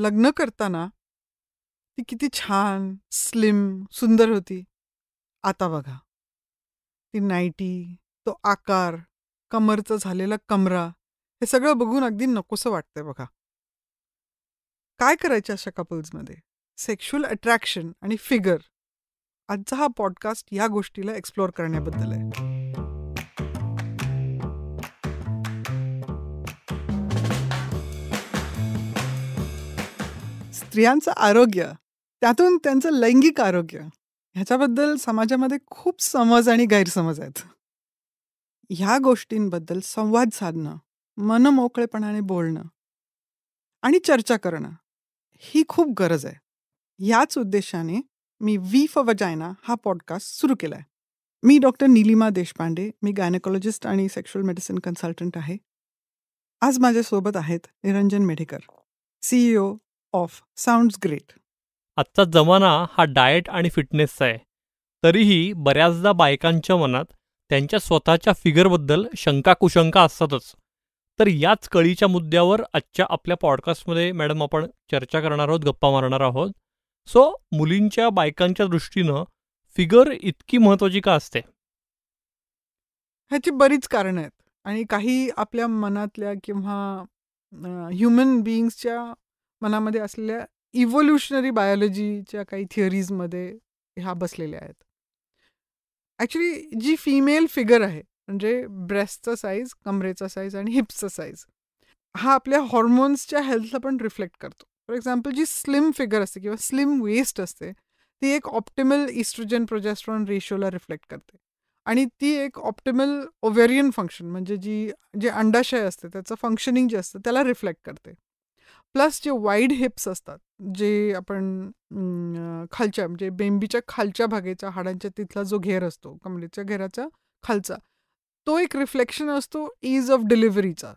लग्न करताना ती किती छान स्लिम सुंदर होती आता बघा ती नाईटी तो आकार कमरचं झालेला कमरा हे सगळं बघून अगदी नकोसं वाटतंय बघा काय करायचं अशा कपल्समध्ये सेक्शुअल अट्रॅक्शन आणि फिगर आजचा हा पॉडकास्ट या गोष्टीला एक्सप्लोअर करण्याबद्दल आहे स्त्रियांचं आरोग्य त्यातून त्यांचं लैंगिक आरोग्य ह्याच्याबद्दल समाजामध्ये खूप समज आणि गैरसमज आहेत ह्या गोष्टींबद्दल संवाद साधणं मनमोकळेपणाने बोलणं आणि चर्चा करणं ही खूप गरज आहे याच उद्देशाने मी वी फॉर वजायना हा पॉडकास्ट सुरू केला आहे मी डॉक्टर निलिमा देशपांडे मी गायनेकॉलॉजिस्ट आणि सेक्शुअल मेडिसिन कन्सल्टंट आहे आज माझ्यासोबत आहेत Niranjan Medhekar CEO of Sound Great आजचा जमाना हा डाएट आणि फिटनेसचा आहे तरीही बऱ्याचदा बायकांच्या मनात त्यांच्या स्वतःच्या फिगरबद्दल शंका कुशंका असतातच तर याच कळीच्या मुद्द्यावर आजच्या आपल्या पॉडकास्टमध्ये मॅडम आपण चर्चा करणार आहोत गप्पा मारणार आहोत सो मुलींच्या बायकांच्या दृष्टीनं फिगर इतकी महत्त्वाची का असते ह्याची बरीच कारणं आहेत आणि काही आपल्या मनातल्या किंवा ह्युमन बिईंग्सच्या मनामध्ये असलेल्या इव्होल्युशनरी बायोलॉजीच्या काही थिअरीजमध्ये ह्या बसलेल्या आहेत ॲक्च्युली जी फिमेल फिगर आहे म्हणजे ब्रेस्टचा साईज कमरेचा साईज आणि हिप्सचा साईज हा आपल्या हॉर्मोन्सच्या हेल्थला पण रिफ्लेक्ट करतो फॉर एक्झाम्पल जी स्लिम फिगर असते किंवा स्लिम वेस्ट असते ती एक ऑप्टिमल इस्ट्रोजन प्रोजेस्ट्रॉन रेशोला रिफ्लेक्ट करते आणि ती एक ऑप्टिमल ओव्हेरियन फंक्शन म्हणजे जी जे अंडाशय असते त्याचं फंक्शनिंग जे असतं त्याला रिफ्लेक्ट करते प्लस जे वाईड हिप्स असतात जे आपण खालच्या म्हणजे बेंबीच्या खालच्या भागेच्या हाडांच्या तिथला जो घेर असतो कमलेच्या घेराचा खालचा तो एक रिफ्लेक्शन असतो इज ऑफ डिलिव्हरीचा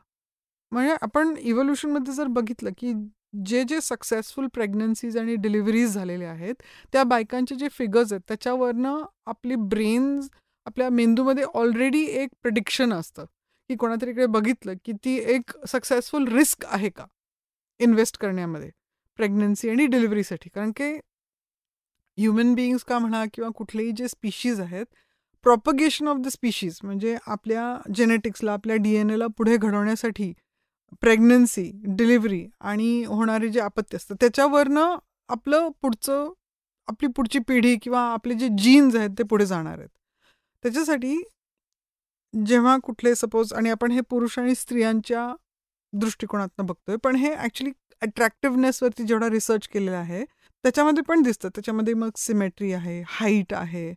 म्हणजे आपण इव्होल्युशनमध्ये जर बघितलं की जे जे सक्सेसफुल प्रेग्नन्सीज आणि डिलिव्हरीज झालेल्या आहेत त्या बायकांचे जे फिगर्स आहेत त्याच्यावरनं आपली ब्रेन्स आपल्या मेंदूमध्ये ऑलरेडी एक प्रिडिक्शन असतं की कोणातरीकडे बघितलं की ती एक सक्सेसफुल रिस्क आहे का इन्व्हेस्ट करण्यामध्ये प्रेग्नन्सी आणि डिलिव्हरीसाठी कारण की ह्युमन बिईंग्स का म्हणा किंवा कुठलेही जे स्पीशीज आहेत प्रॉपगेशन ऑफ द स्पीशीज म्हणजे आपल्या जेनेटिक्सला आपल्या डी एन एला पुढे घडवण्यासाठी प्रेग्नन्सी डिलिव्हरी आणि होणारे जे आपत्य असतं त्याच्यावरनं आपलं पुढचं आपली पुढची पिढी किंवा आपले जे जीन्स आहेत ते पुढे जाणार आहेत त्याच्यासाठी जेव्हा कुठले सपोज आणि आपण हे पुरुष आणि स्त्रियांच्या दृष्टिकोनातनं बघतोय पण हे ॲक्च्युली अट्रॅक्टिव्हनेसवरती जेवढा रिसर्च केलेला आहे त्याच्यामध्ये पण दिसतं त्याच्यामध्ये मग सिमेट्री आहे हाईट आहे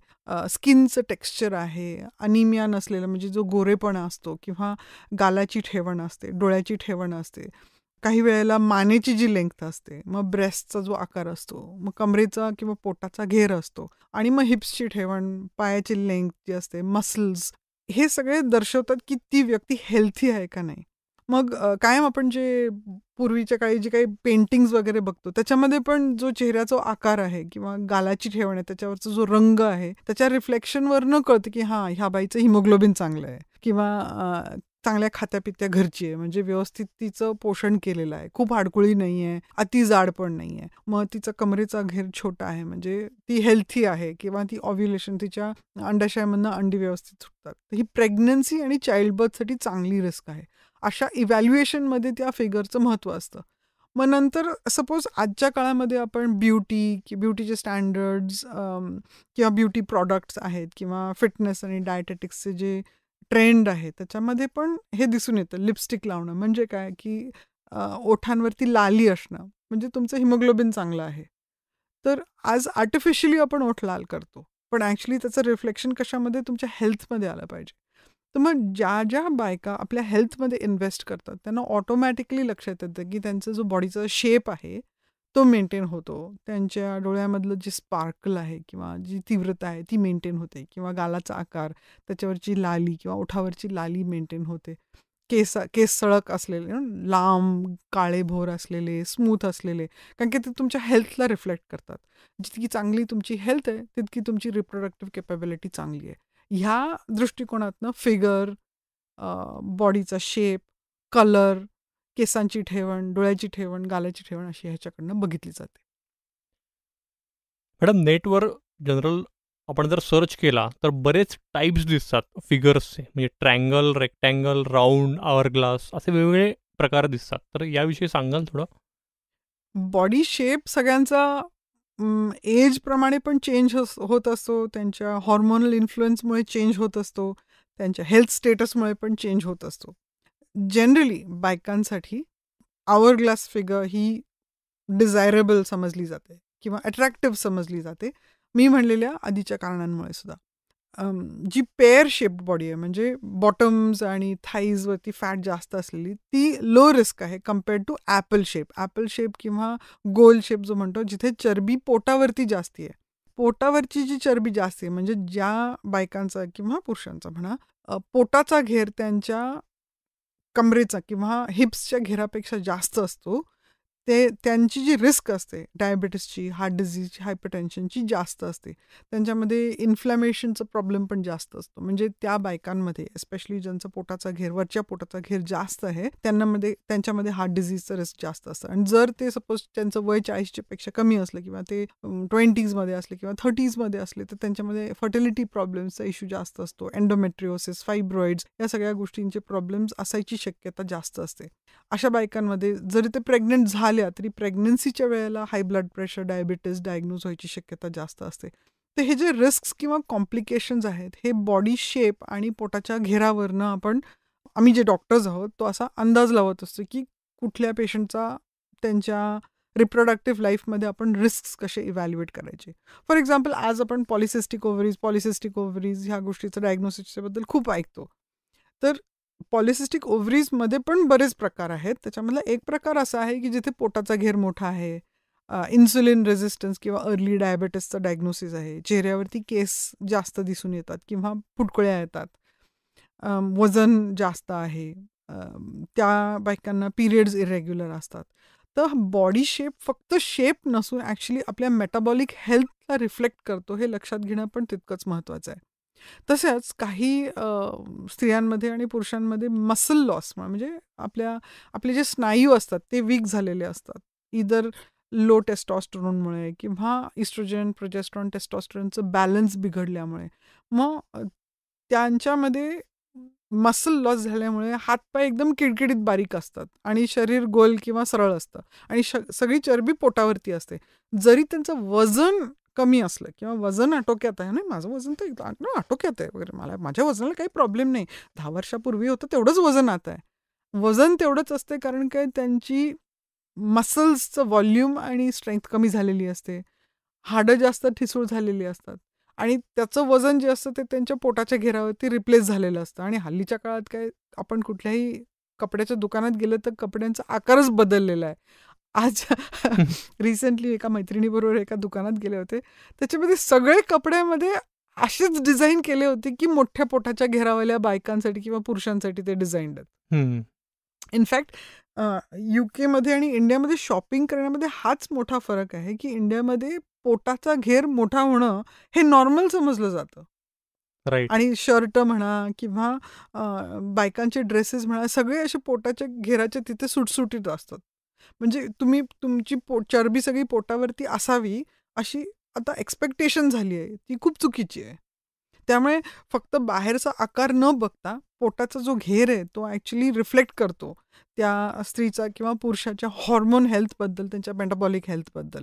स्किनचं टेक्स्चर आहे अनिमिया नसलेलं म्हणजे जो गोरेपणा असतो किंवा गालाची ठेवण असते डोळ्याची ठेवण असते काही वेळेला मानेची जी लेंथ असते मग ब्रेस्टचा जो आकार असतो मग कमरेचा किंवा पोटाचा घेर असतो आणि मग हिप्सची ठेवण पायाची लेंथ जी असते मसल्स हे सगळे दर्शवतात की ती व्यक्ती हेल्थी आहे का नाही मग कायम आपण जे पूर्वीच्या काळी जे काही पेंटिंग्स वगैरे बघतो त्याच्यामध्ये पण जो चेहऱ्याचा आकार आहे किंवा गालाची ठेवण आहे त्याच्यावरचा जो रंग आहे त्याच्या रिफ्लेक्शनवर न कळतं की हां ह्या बाईचं हिमोग्लोबिन चांगलं आहे किंवा चांगल्या खात्यापित्या घरची आहे म्हणजे व्यवस्थित तिचं पोषण केलेलं आहे खूप हाडकुळी नाही आहे अति जाड पण नाही आहे मग तिचा कमरेचा घेर छोटा आहे म्हणजे ती हेल्थी आहे किंवा ती ऑव्युलेशन तिच्या अंडाशयामधनं अंडी व्यवस्थित सुटतात ही प्रेग्नन्सी आणि चाइल्ड बर्थसाठी चांगली रिस्क आहे अशा इव्हॅल्युएशनमध्ये त्या फिगरचं महत्त्व असतं मग नंतर सपोज आजच्या काळामध्ये आपण ब्युटी कि ब्युटीचे स्टँडर्ड्स किंवा ब्युटी प्रॉडक्ट्स आहेत किंवा फिटनेस आणि डायटेटिक्सचे जे ट्रेंड आहे त्याच्यामध्ये पण हे दिसून येतं लिपस्टिक लावणं म्हणजे काय की ओठांवरती लाली असणं म्हणजे तुमचं हिमोग्लोबिन चांगलं आहे तर आज आर्टिफिशियली आपण ओठ लाल करतो पण ॲक्च्युली त्याचं रिफ्लेक्शन कशामध्ये तुमच्या हेल्थमध्ये आलं पाहिजे तर मग ज्या ज्या बायका आपल्या हेल्थमध्ये इन्व्हेस्ट करतात त्यांना ऑटोमॅटिकली लक्षात येतं की त्यांचा जो बॉडीचा शेप आहे तो मेंटेन होतो त्यांच्या डोळ्यामधलं जे स्पार्कल आहे किंवा जी तीव्रता आहे ती मेंटेन होते किंवा गालाचा आकार त्याच्यावरची लाली किंवा ओठावरची लाली मेंटेन होते केस केस सळक असलेले लांब काळे भोर असलेले स्मूथ असलेले कारण की ते तुमच्या हेल्थला रिफ्लेक्ट करतात जितकी चांगली तुमची हेल्थ आहे तितकी तुमची रिप्रोडक्टिव्ह केपेबिलिटी चांगली आहे ह्या दृष्टिकोनातनं फिगर बॉडीचा शेप कलर केसांची ठेवण डोळ्याची ठेवण गाल्याची ठेवण अशी ह्याच्याकडनं बघितली जाते मॅडम नेटवर जनरल आपण जर सर्च केला तर बरेच टाईप्स दिसतात फिगर्सचे म्हणजे triangle rectangle round hourglass असे वेगवेगळे प्रकार दिसतात तर याविषयी सांगाल थोडं बॉडी शेप सगळ्यांचा एजप्रमाणे पण चेंज होत असतो त्यांच्या हॉर्मोनल इन्फ्लुएन्समुळे चेंज होत असतो त्यांच्या हेल्थ स्टेटसमुळे पण चेंज होत असतो जनरली बायकांसाठी आवर ग्लास फिगर ही डिझायरेबल समजली जाते किंवा अट्रॅक्टिव्ह समजली जाते मी म्हणलेल्या आधीच्या कारणांमुळे सुद्धा जी पेअर शेप बॉडी आहे म्हणजे बॉटम्स आणि थाईजवरती फॅट जास्त असलेली ती लो रिस्क आहे compared to apple shape apple shape किंवा गोल शेप जो म्हणतो जिथे चरबी पोटावरती जास्ती आहे पोटावरची जी चरबी जास्त आहे म्हणजे ज्या बायकांचा किंवा पुरुषांचा म्हणा पोटाचा घेर त्यांच्या कमरेचा किंवा हिप्सच्या घेरापेक्षा जास्त असतो ते त्यांची जी रिस्क असते डायबिटीसची हार्ट डिझीजची हायपरटेन्शनची जास्त असते त्यांच्यामध्ये इन्फ्लॅमेशनचा प्रॉब्लेम पण जास्त असतो म्हणजे त्या बायकांमध्ये एस्पेशली ज्यांचा पोटाचा घेर वरच्या पोटाचा घेर जास्त आहे त्यांनामध्ये त्यांच्यामध्ये हार्ट डिझीजचं रिस्क जास्त असतं आणि जर ते सपोज त्यांचं वय चाळीसच्या पेक्षा कमी असलं किंवा ते ट्वेंटीजमध्ये असले किंवा थर्टीजमध्ये असले तर त्यांच्यामध्ये फर्टिलिटी प्रॉब्लेम्सचा इश्यू जास्त असतो एन्डोमेट्रिओसिस फायब्रॉइड्स या सगळ्या गोष्टींचे प्रॉब्लेम्स असायची शक्यता जास्त असते अशा बायकांमध्ये जरी ते प्रेग्नंट झाले मिळाल्या तरी प्रेग्नन्सीच्या वेळेला high blood pressure diabetes diagnose व्हायची शक्यता जास्त असते तर हे जे रिस्क किंवा कॉम्प्लिकेशन्स आहेत हे बॉडी शेप आणि पोटाच्या घेरावरनं आपण आम्ही जे डॉक्टर्स आहोत तो असा अंदाज लावत असतो की कुठल्या पेशंटचा त्यांच्या रिप्रोडक्टिव्ह लाईफमध्ये आपण रिस्क कसे इव्हॅल्युएट करायचे फॉर एक्झाम्पल आज आपण पॉलिसिस्टिक ओव्हरीज पॉलिसिस्टिक ओव्हरीज ह्या गोष्टीचं डायग्नोसिसच्याबद्दल खूप ऐकतो तर पॉलिसिस्टिक ओव्हरीजमध्ये पण बरेच प्रकार आहेत त्याच्यामधला एक प्रकार असा आहे की जिथे पोटाचा घेर मोठा आहे इन्सुलिन रेझिस्टन्स किंवा अर्ली डायबेटीसचा डायग्नोसिस आहे चेहऱ्यावरती केस जास्त दिसून येतात किंवा फुटकुळ्या येतात वजन जास्त आहे त्या बायकांना पिरियड्स इरेग्युलर असतात तर बॉडी शेप फक्त शेप नसून ॲक्च्युली आपल्या मेटाबॉलिक हेल्थला रिफ्लेक्ट करतो हे लक्षात घेणं पण तितकंच महत्त्वाचं आहे तसंच काही स्त्रियांमध्ये आणि पुरुषांमध्ये मसल लॉस म्हणजे आपल्या आपले जे स्नायू असतात ते वीक झालेले असतात इदर लो टेस्टॉस्टरोनमुळे किंवा इस्ट्रोजन प्रोजेस्ट्रॉन टेस्टॉस्टरोनचं बॅलन्स बिघडल्यामुळे मग त्यांच्यामध्ये मसल लॉस झाल्यामुळे हातपाय एकदम किडकिडीत बारीक असतात आणि शरीर गोल किंवा सरळ असतं आणि श सगळी चरबी पोटावरती असते जरी त्यांचं वजन कमी असलं किंवा वजन आटोक्यात आहे नाही माझं वजन तर एकदम आटोक्यात आहे वगैरे मला माझ्या वजनाला काही प्रॉब्लेम नाही दहा वर्षापूर्वी होतं तेवढंच वजन आता आहे वजन तेवढंच असते कारण काय त्यांची मसल्सचं व्हॉल्यूम आणि स्ट्रेंथ कमी झालेली असते हाडं जास्त ठिसूळ झालेली असतात आणि त्याचं वजन जे असतं ते त्यांच्या पोटाच्या घेरावरती रिप्लेस झालेलं असतं आणि हल्लीच्या काळात काय आपण कुठल्याही कपड्याच्या दुकानात गेलं तर कपड्यांचा आकारच बदललेला आहे आज रिसेंटली एका मैत्रिणीबरोबर एका दुकानात गेले होते त्याच्यामध्ये सगळे कपड्यामध्ये असेच डिझाईन केले होते की मोठ्या पोटाच्या घेरावल्या बायकांसाठी किंवा पुरुषांसाठी ते डिझाईन आहेत इनफॅक्ट युकेमध्ये आणि इंडियामध्ये शॉपिंग करण्यामध्ये हाच मोठा फरक आहे की इंडियामध्ये पोटाचा घेर मोठा होणं हे नॉर्मल समजलं जातं Right. आणि शर्ट म्हणा किंवा बायकांचे ड्रेसेस म्हणा सगळे असे पोटाच्या घेराचे तिथे सुटसुटीत असतात म्हणजे तुम्ही तुमची पो चरबी सगळी पोटावरती असावी अशी आता एक्सपेक्टेशन झाली आहे ती खूप चुकीची आहे त्यामुळे फक्त बाहेरचा आकार न बघता पोटाचा जो घेर आहे तो ॲक्च्युली रिफ्लेक्ट करतो त्या स्त्रीचा किंवा पुरुषाच्या हॉर्मोन हेल्थबद्दल त्यांच्या मेटाबॉलिक हेल्थबद्दल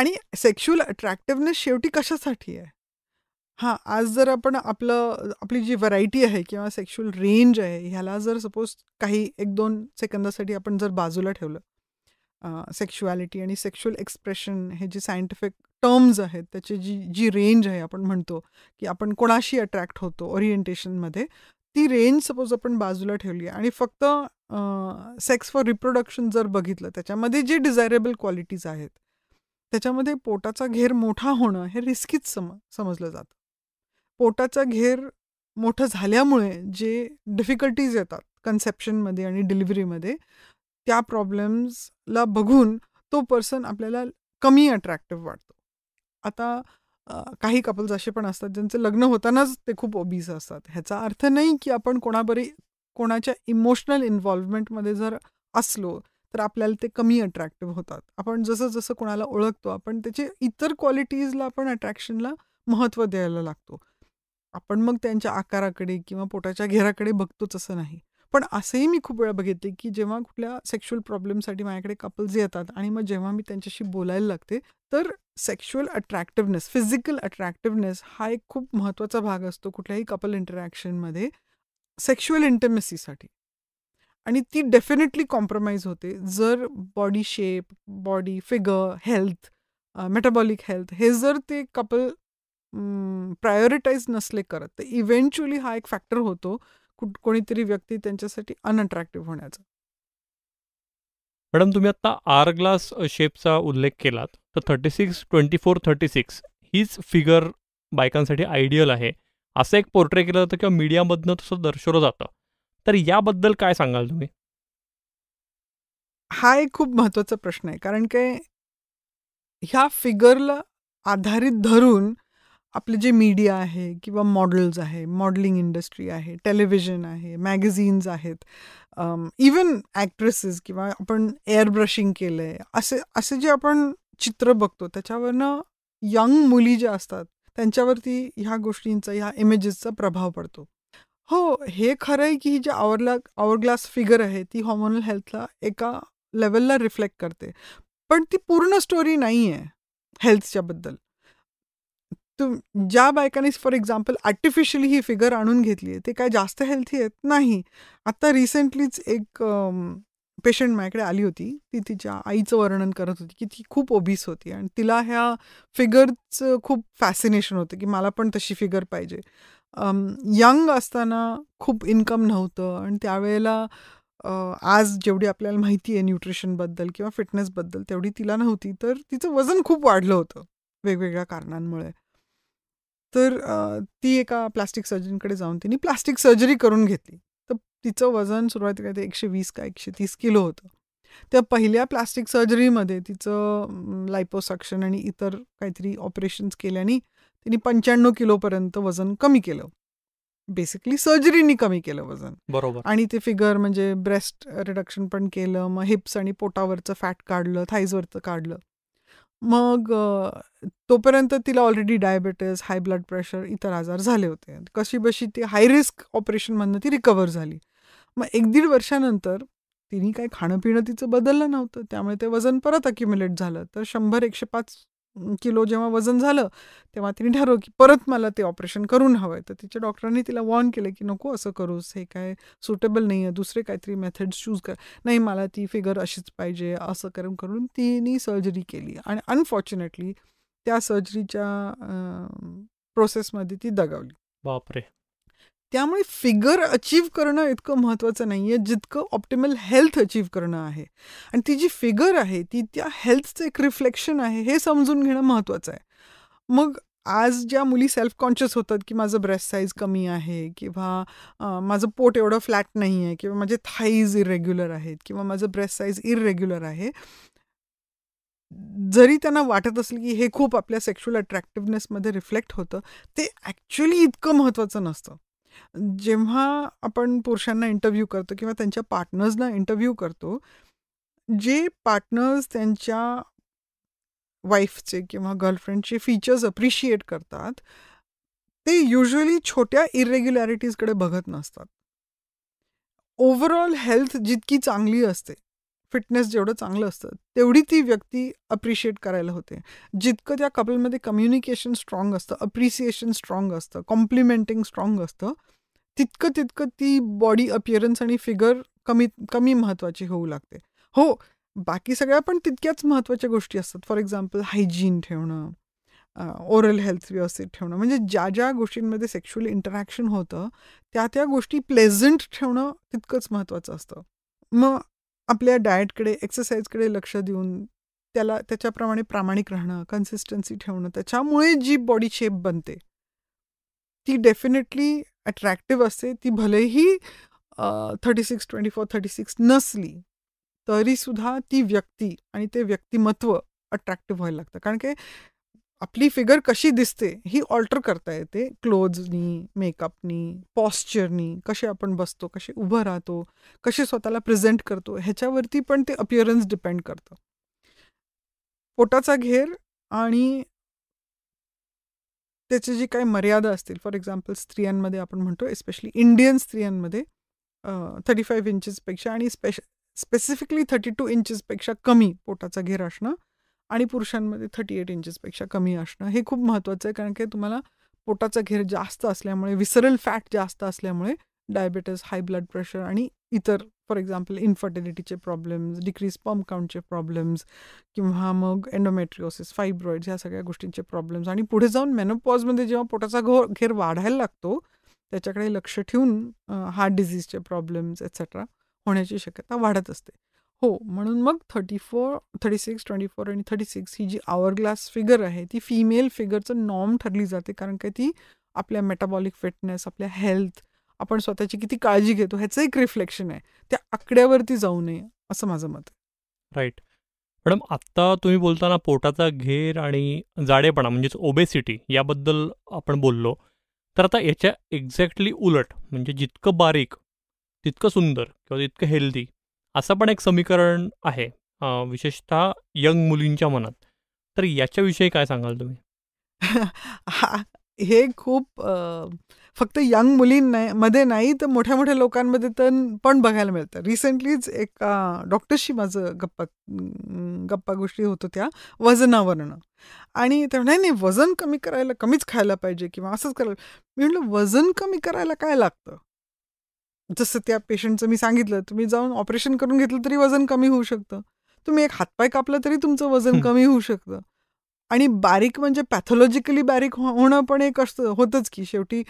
आणि सेक्शुअल अट्रॅक्टिव्हनेस शेवटी कशासाठी आहे हां आज जर आपण आपलं आपली जी व्हरायटी आहे किंवा सेक्शुअल रेंज आहे ह्याला जर सपोज काही एक दोन सेकंदासाठी आपण जर बाजूला ठेवलं सेक्शुॲलिटी आणि सेक्शुअल एक्सप्रेशन हे जे सायंटिफिक टर्म्स आहेत त्याची जी जी रेंज आहे आपण म्हणतो की आपण कोणाशी अट्रॅक्ट होतो ओरिएंटेशनमध्ये ती रेंज सपोज आपण बाजूला ठेवली आणि फक्त सेक्स फॉर रिप्रोडक्शन जर बघितलं त्याच्यामध्ये जे डिझायरेबल क्वालिटीज आहेत त्याच्यामध्ये पोटाचा घेर मोठा होणं हे रिस्कीच सम समजलं जातं पोटाचा घेर मोठं झाल्यामुळे जे डिफिकल्टीज येतात कन्सेप्शनमध्ये आणि डिलिव्हरीमध्ये त्या प्रॉब्लेम्सला बघून तो पर्सन आपल्याला कमी अट्रॅक्टिव्ह वाटतो आता काही कपल्स असे पण असतात ज्यांचं लग्न होतानाच ते खूप ओबीस असतात ह्याचा अर्थ नाही की आपण कोणाबरी कोणाच्या इमोशनल इन्व्हॉल्वमेंटमध्ये जर असलो तर आपल्याला ते कमी अट्रॅक्टिव्ह होतात आपण जसं जसं कोणाला ओळखतो आपण त्याचे इतर क्वालिटीजला आपण अट्रॅक्शनला महत्त्व द्यायला लागतो आपण मग त्यांच्या आकाराकडे किंवा पोटाच्या घेराकडे बघतोच असं नाही पण असंही मी खूप वेळा बघितले की जेव्हा कुठल्या सेक्शुअल प्रॉब्लेमसाठी माझ्याकडे कपल्स येतात आणि मग जेव्हा मी त्यांच्याशी बोलायला लागते तर सेक्शुअल अट्रॅक्टिव्हनेस फिजिकल अट्रॅक्टिव्हनेस हा एक खूप महत्त्वाचा भाग असतो कुठल्याही कपल इंटरॅक्शनमध्ये सेक्शुअल इंटेमेसीसाठी आणि ती डेफिनेटली कॉम्प्रोमाइज होते जर body shape body figure health metabolic health हे जर ते कपल प्रायोरिटाईज नसले करत तर इव्हेंच्युअली हा एक फॅक्टर होतो कोणीतरी व्यक्ती त्यांच्यासाठी अनअट्रॅक्टिव्ह होण्याचं मॅडम तुम्ही आता आर ग्लास शेपचा उल्लेख केलात तर thirty six twenty four thirty six हीच फिगर बायकांसाठी आयडियल आहे असं एक पोर्ट्रे केलं जातं किंवा मीडियामधनं तसं दर्शवलं जातं तर याबद्दल काय सांगाल तुम्ही हा एक खूप महत्वाचा प्रश्न आहे कारण की ह्या फिगरला आधारित धरून आपले जे मीडिया आहे किंवा मॉडेल्स आहे मॉडेलिंग इंडस्ट्री आहे टेलिव्हिजन आहे मॅगझिन्स आहेत इवन ॲक्ट्रेसेस किंवा आपण एअर ब्रशिंग केलं आहे असे असे जे आपण चित्र बघतो त्याच्यावरनं यंग मुली ज्या असतात त्यांच्यावरती ह्या गोष्टींचा ह्या इमेजेसचा प्रभाव पडतो हो हे खरं आहे की ही जी आवरला आवरग्लास फिगर आहे ती हॉर्मोनल हेल्थला एका लेवलला रिफ्लेक्ट करते पण ती पूर्ण स्टोरी नाही आहे हेल्थच्याबद्दल ज्या बायकांनी फॉर एक्झाम्पल आर्टिफिशियली ही फिगर आणून घेतली आहे ते काय जास्त हेल्थी आहेत नाही आत्ता रिसेंटलीच एक पेशंट माझ्याकडे आली होती ती तिच्या आईचं वर्णन करत होती की ती खूप ओबीस होती आणि तिला ह्या फिगरचं खूप फॅसिनेशन होतं की मला पण तशी फिगर पाहिजे यंग असताना खूप इन्कम नव्हतं आणि त्यावेळेला आज जेवढी आपल्याला माहिती आहे न्यूट्रिशनबद्दल किंवा फिटनेसबद्दल तेवढी तिला नव्हती तर तिचं वजन खूप वाढलं होतं वेगवेगळ्या कारणांमुळे तर ती एका प्लास्टिक सर्जनकडे जाऊन तिने प्लास्टिक सर्जरी करून घेतली तर तिचं वजन सुरुवातीला ते एकशे वीस का एकशे तीस किलो होतं त्या पहिल्या प्लास्टिक सर्जरीमध्ये तिचं लायपोसक्शन आणि इतर काहीतरी ऑपरेशन्स केल्याने तिने पंच्याण्णव किलोपर्यंत वजन कमी केलं बेसिकली सर्जरीने कमी केलं वजन बरोबर आणि ते फिगर म्हणजे ब्रेस्ट रिडक्शन पण केलं मग हिप्स आणि पोटावरचं फॅट काढलं थाईजवरचं काढलं मग तोपर्यंत तिला already diabetes high blood pressure, इतर आजार झाले होते. कशीबशी ती हाय रिस्क ऑपरेशनमधनं ती रिकवर झाली. मग एक दीड वर्षानंतर तिने काय खाणं-पिणं तिचं बदललं नव्हतं. त्यामुळे ते वजन परत अक्युम्युलेट झालं. तर शंभर एकशे पाच किलो जेव्हा वजन झालं तेव्हा तिने ठरव की परत मला ते ऑपरेशन करून हवं आहे तर तिच्या डॉक्टरांनी तिला वॉर्न केलं की नको असं करूस हे काय सुटेबल नाही आहे दुसरे काहीतरी मेथड्स चूज कर नाही मला ती फिगर अशीच पाहिजे असं करून करून तिने सर्जरी केली आणि अनफॉर्च्युनेटली त्या सर्जरीच्या प्रोसेसमध्ये ती दगावली बापरे त्यामुळे फिगर अचीव करणं इतकं महत्त्वाचं नाही आहे जितकं ऑप्टिमल हेल्थ अचीव करणं आहे आणि ती जी फिगर आहे ती त्या हेल्थचं एक रिफ्लेक्शन आहे हे समजून घेणं महत्त्वाचं आहे मग आज ज्या मुली सेल्फ कॉन्शियस होतात की माझं ब्रेस्ट साईज कमी आहे किंवा माझं पोट एवढं फ्लॅट नाही आहे किंवा माझे थाईज इरेग्युलर आहेत किंवा माझं ब्रेस्ट साईज इरेग्युलर आहे जरी त्यांना वाटत असेल की हे खूप आपल्या सेक्शुअल अट्रॅक्टिव्हनेसमध्ये रिफ्लेक्ट होतं ते ॲक्च्युली इतकं महत्त्वाचं नसतं जेव्हा आपण पुरुषांना इंटरव्ह्यू करतो किंवा त्यांच्या पार्टनर्सना इंटरव्ह्यू करतो जे पार्टनर्स त्यांच्या वाईफचे किंवा गर्लफ्रेंडचे फीचर्स अप्रिशिएट करतात ते युजली छोट्या इरेग्युलॅरिटीजकडे बघत नसतात ओव्हरऑल हेल्थ जितकी चांगली असते फिटनेस जेवढं चांगलं असतं तेवढी ती व्यक्ती अप्रिशिएट करायला होते जितकं त्या कपलमध्ये कम्युनिकेशन स्ट्रॉंग असतं अप्रिसिएशन स्ट्रॉंग असतं कॉम्प्लिमेंटिंग स्ट्रॉंग असतं तितकं तितकं ती बॉडी अपिअरन्स आणि फिगर कमी कमी महत्त्वाची होऊ लागते हो बाकी सगळ्या पण तितक्याच महत्त्वाच्या गोष्टी असतात फॉर एक्झाम्पल हायजीन ठेवणं ओरल हेल्थ व्यवस्थित ठेवणं म्हणजे ज्या ज्या गोष्टींमध्ये सेक्शुअल इंटरॅक्शन होतं त्या त्या गोष्टी प्लेझंट ठेवणं तितकंच महत्त्वाचं असतं मग आपल्या डाएटकडे एक्सरसाइजकडे लक्ष देऊन त्याला त्याच्याप्रमाणे प्रामाणिक राहणं कन्सिस्टन्सी ठेवणं त्याच्यामुळे जी बॉडी शेप बनते ती डेफिनेटली अट्रॅक्टिव्ह असते ती भलेही thirty six twenty four thirty six नसली तरीसुद्धा ती व्यक्ती आणि ते व्यक्तिमत्व अट्रॅक्टिव्ह व्हायला लागतं कारण की आपली फिगर कशी दिसते ही ऑल्टर करता येते क्लोजनी मेकअपनी पॉस्चरनी कसे आपण बसतो कसे उभं राहतो कसे स्वतःला प्रेझेंट करतो ह्याच्यावरती पण ते अपिअरन्स डिपेंड करतं पोटाचा घेर आणि त्याचे जी काही मर्यादा असतील फॉर एक्झाम्पल स्त्रियांमध्ये आपण म्हणतो एस्पेशली इंडियन स्त्रियांमध्ये थर्टी फाईव्ह इंचेसपेक्षा आणि स्पेश स्पेसिफिकली थर्टी टू इंचेसपेक्षा कमी पोटाचा घेर असणं आणि पुरुषांमध्ये थर्टी एट इंचेसपेक्षा कमी असणं हे खूप महत्त्वाचं आहे कारण की तुम्हाला पोटाचा घेर जास्त असल्यामुळे विसरल फॅट जास्त असल्यामुळे डायबेटीस हाय ब्लड प्रेशर आणि इतर फॉर एक्झाम्पल इन्फर्टिलिटीचे प्रॉब्लेम्स डिक्रीज पम्प काउंटचे प्रॉब्लेम्स किंवा मग एन्डोमेट्रिओसिस फायब्रॉइड्स ह्या सगळ्या गोष्टींचे प्रॉब्लेम्स आणि पुढे जाऊन मेनोपॉजमध्ये जेव्हा पोटाचा घो घेर वाढायला लागतो त्याच्याकडे लक्ष ठेवून हार्ट डिझीजचे प्रॉब्लेम्स एक्सेट्रा होण्याची शक्यता वाढत असते हो म्हणून मग thirty four thirty six twenty four आणि थर्टी सिक्स ही जी आवर ग्लास फिगर आहे ती फिमेल फिगरचं नॉर्म ठरली जाते कारण की ती आपल्या मेटाबॉलिक फिटनेस आपल्या हेल्थ आपण स्वतःची किती काळजी घेतो ह्याचं एक रिफ्लेक्शन आहे त्या आकड्यावरती जाऊ नये असं माझं मत आहे राईट मॅडम आत्ता तुम्ही बोलताना पोटाचा घेर आणि जाडेपणा म्हणजेच ओबेसिटी याबद्दल आपण बोललो तर आता याच्या एक्झॅक्टली उलट म्हणजे जितकं बारीक तितकं सुंदर किंवा तितकं हेल्दी असं पण एक समीकरण आहे विशेषतः यंग मुलींच्या मनात तर याच्याविषयी काय सांगाल तुम्ही हे खूप फक्त यंग मुलींना मध्ये नाही तर मोठ्या मोठ्या लोकांमध्ये तर पण बघायला मिळतं रिसेंटलीच एका डॉक्टरशी माझं गप्पा गप्पा गोष्टी होत होत्या वजनावरनं आणि तर नाही नाही वजन कमी करायला कमीच खायला पाहिजे किंवा असंच करायला मी म्हटलं वजन कमी करायला काय लागतं जसं त्या पेशंटचं मी सांगितलं तुम्ही जाऊन ऑपरेशन करून घेतलं तरी वजन कमी होऊ शकतं तुम्ही एक हातपाय कापलं तरी तुमचं वजन कमी होऊ शकतं आणि बारीक म्हणजे पॅथॉलॉजिकली बारीक हो, होणं पण एक असतं होतंच की शेवटी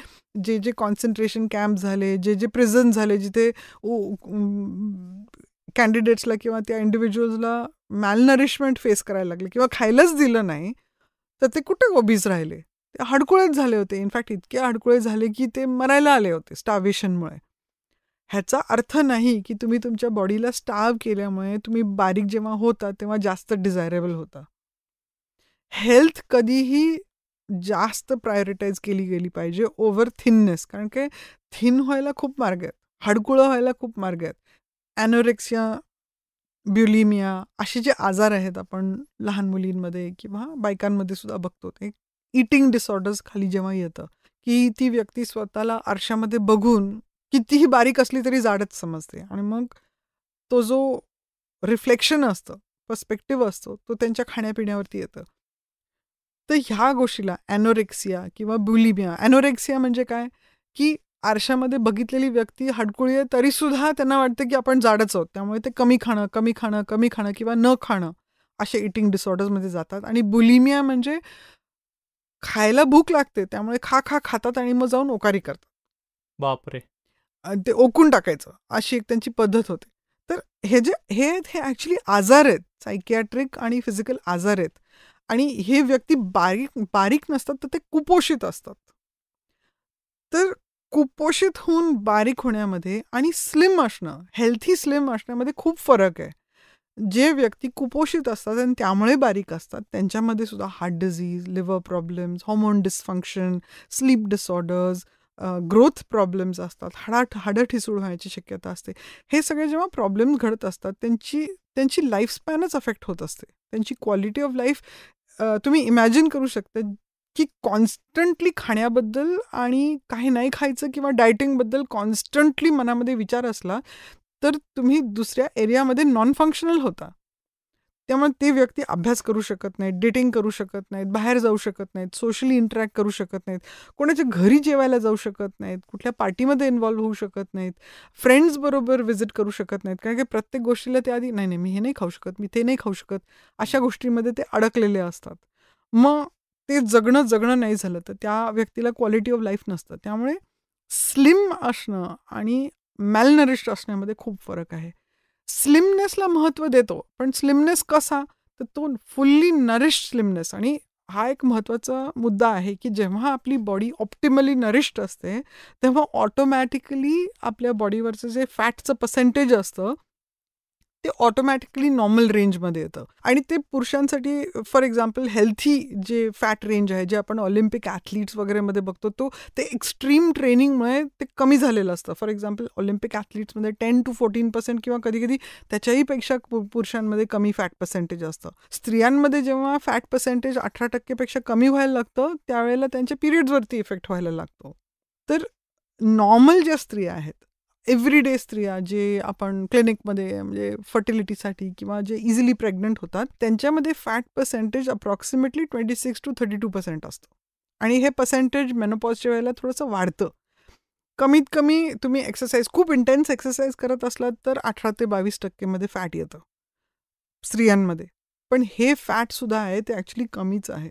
जे जे कॉन्सन्ट्रेशन कॅम्प झाले जे जे प्रिझन झाले जिथे कॅन्डिडेट्सला किंवा त्या इंडिव्हिज्युअल्सला मॅलनरिशमेंट फेस करायला लागले किंवा खायलाच दिलं नाही तर ते कुठे ओबीज राहिले ते हडकुळेच झाले होते इनफॅक्ट इतके हडकुळे झाले की ते मरायला आले होते स्टावेशनमुळे ह्याचा अर्थ नाही की तुम्ही तुमच्या बॉडीला स्टार्व केल्यामुळे तुम्ही बारीक जेव्हा होता तेव्हा जास्त डिझायरेबल होता हेल्थ कधीही जास्त प्रायोरिटाईज केली गेली पाहिजे ओव्हर थिननेस कारण की थिन व्हायला खूप मार्ग आहेत हडकुळं व्हायला खूप मार्ग आहेत ॲनोरेक्सिया ब्युलिमिया असे जे आजार आहेत आपण लहान मुलींमध्ये किंवा बायकांमध्ये सुद्धा बघतो ते इटिंग डिसऑर्डर्स खाली जेव्हा येतं की ती व्यक्ती स्वतःला आरशामध्ये बघून कितीही बारीक असली तरी जाडच समजते आणि मग तो जो रिफ्लेक्शन असतं पर्स्पेक्टिव्ह असतो तो त्यांच्या खाण्यापिण्यावरती येतं तर ह्या गोष्टीला ॲनोरेक्सिया किंवा बुलिमिया ॲनोरेक्सिया म्हणजे काय की आरशामध्ये बघितलेली व्यक्ती हडकुळी आहे तरीसुद्धा त्यांना वाटतं की आपण जाडच आहोत त्यामुळे ते कमी खाणं कमी खाणं कमी खाणं किंवा न खाणं असे इटिंग डिसऑर्डर्समध्ये जातात आणि बुलिमिया म्हणजे खायला भूक लागते त्यामुळे खा खा खातात आणि मग जाऊन ओकारी करतात बापरे ते ओकून टाकायचं अशी एक त्यांची पद्धत होती तर हे जे हे हे ॲक्च्युली आजार आहेत सायकियाट्रिक आणि फिजिकल आजार आहेत आणि हे व्यक्ती बारीक बारीक नसतात तर ते कुपोषित असतात तर कुपोषित होऊन बारीक होण्यामध्ये आणि स्लिम असणं हेल्थी स्लिम असण्यामध्ये खूप फरक आहे जे व्यक्ती कुपोषित असतात आणि त्यामुळे बारीक असतात त्यांच्यामध्ये सुद्धा heart disease liver problems hormone dysfunction sleep disorders growth problems असतात हाडाट हाडं ठिसूळ होण्याची शक्यता असते हे सगळे जेव्हा प्रॉब्लेम्स घडत असतात त्यांची त्यांची लाईफस्पॅनच अफेक्ट होत असते त्यांची क्वालिटी ऑफ लाईफ तुम्ही इमॅजिन करू शकता की कॉन्स्टंटली खाण्याबद्दल आणि काही नाही खायचं किंवा डायटिंगबद्दल कॉन्स्टंटली मनामध्ये विचार असला तर तुम्ही दुसऱ्या एरियामध्ये नॉन फंक्शनल होता त्यामुळे ते व्यक्ती अभ्यास करू शकत नाहीत डेटिंग करू शकत नाहीत बाहेर जाऊ शकत नाहीत सोशली इंटरॅक्ट करू शकत नाहीत कोणाच्या घरी जेवायला जाऊ शकत नाहीत कुठल्या पार्टीमध्ये इन्वॉल्व्ह होऊ शकत नाहीत फ्रेंड्सबरोबर व्हिजिट करू शकत नाहीत कारण की प्रत्येक गोष्टीला ते आधी नाही नाही मी हे नाही खाऊ शकत मी ते नाही खाऊ शकत अशा गोष्टींमध्ये ते अडकलेले असतात मग ते जगणं जगणं नाही झालं तर त्या व्यक्तीला क्वालिटी ऑफ लाईफ नसतं त्यामुळे स्लिम असणं आणि मॅलनरिश्ड असण्यामध्ये खूप फरक आहे स्लिमनेसला महत्त्व देतो पण स्लिमनेस कसा तर तो फुल्ली नरिश स्लिमनेस आणि हा एक महत्त्वाचा मुद्दा आहे की जेव्हा आपली बॉडी ऑप्टिमली नरिश्ड असते तेव्हा ऑटोमॅटिकली आपल्या बॉडीवरचं जे फॅटचं पर्सेंटेज असतं ते ऑटोमॅटिकली नॉर्मल रेंजमध्ये येतं आणि ते पुरुषांसाठी फॉर एक्झाम्पल हेल्थी जे फॅट रेंज आहे जे आपण ऑलिम्पिक ॲथलीट्स वगैरेमध्ये बघतो तो ते एक्स्ट्रीम ट्रेनिंगमुळे ते कमी झालेलं असतं फॉर एक्झाम्पल ऑलिम्पिक ॲथलीट्समध्ये टेन टू फोर्टीन पर्सेंट किंवा कधी कधी त्याच्याहीपेक्षा पुरुषांमध्ये कमी फॅट पर्सेंटेज असतं स्त्रियांमध्ये जेव्हा फॅट पर्सेंटेज अठरा टक्केपेक्षा कमी व्हायला लागतं त्यावेळेला त्यांच्या पिरियड्सवरती इफेक्ट व्हायला लागतो तर नॉर्मल ज्या स्त्रिया आहेत डे स्त्रिया जे आपण क्लिनिकमध्ये म्हणजे फर्टिलिटीसाठी किंवा जे इझिली प्रेग्नंट होतात त्यांच्यामध्ये fat percentage approximately twenty six to thirty two percent असतो आणि हे पर्सेंटेज मेनोपॉजच्या वेळेला थोडंसं वाढतं कमीत कमी तुम्ही एक्सरसाइज खूप इंटेन्स एक्सरसाइज करत असलात तर अठरा ते बावीस टक्केमध्ये फॅट येतं स्त्रियांमध्ये पण हे फॅटसुद्धा आहे ते ॲक्च्युली कमीच आहे